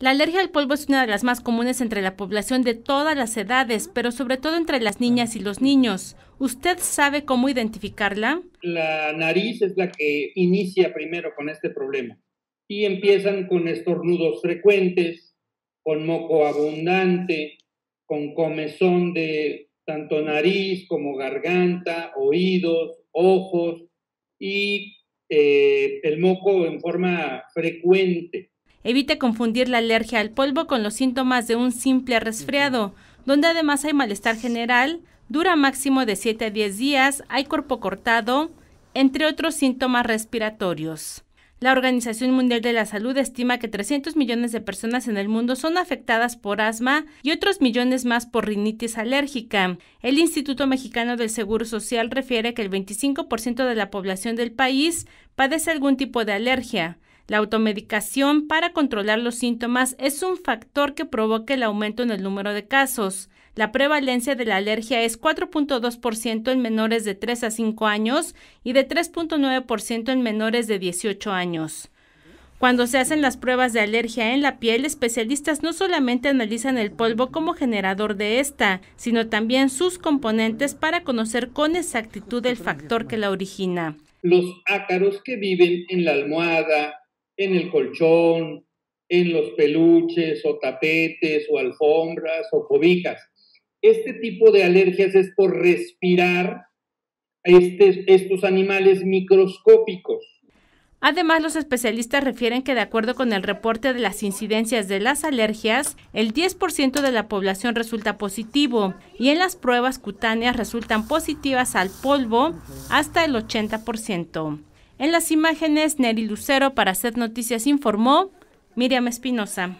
La alergia al polvo es una de las más comunes entre la población de todas las edades, pero sobre todo entre las niñas y los niños. ¿Usted sabe cómo identificarla? La nariz es la que inicia primero con este problema y empiezan con estornudos frecuentes, con moco abundante, con comezón de tanto nariz como garganta, oídos, ojos y eh, el moco en forma frecuente Evite confundir la alergia al polvo con los síntomas de un simple resfriado, donde además hay malestar general, dura máximo de 7 a 10 días, hay cuerpo cortado, entre otros síntomas respiratorios. La Organización Mundial de la Salud estima que 300 millones de personas en el mundo son afectadas por asma y otros millones más por rinitis alérgica. El Instituto Mexicano del Seguro Social refiere que el 25% de la población del país padece algún tipo de alergia. La automedicación para controlar los síntomas es un factor que provoca el aumento en el número de casos. La prevalencia de la alergia es 4.2% en menores de 3 a 5 años y de 3.9% en menores de 18 años. Cuando se hacen las pruebas de alergia en la piel, especialistas no solamente analizan el polvo como generador de esta, sino también sus componentes para conocer con exactitud el factor que la origina. Los ácaros que viven en la almohada, en el colchón, en los peluches o tapetes o alfombras o cobijas. Este tipo de alergias es por respirar este, estos animales microscópicos. Además, los especialistas refieren que de acuerdo con el reporte de las incidencias de las alergias, el 10% de la población resulta positivo y en las pruebas cutáneas resultan positivas al polvo hasta el 80%. En las imágenes, Neri Lucero para hacer Noticias informó Miriam Espinosa.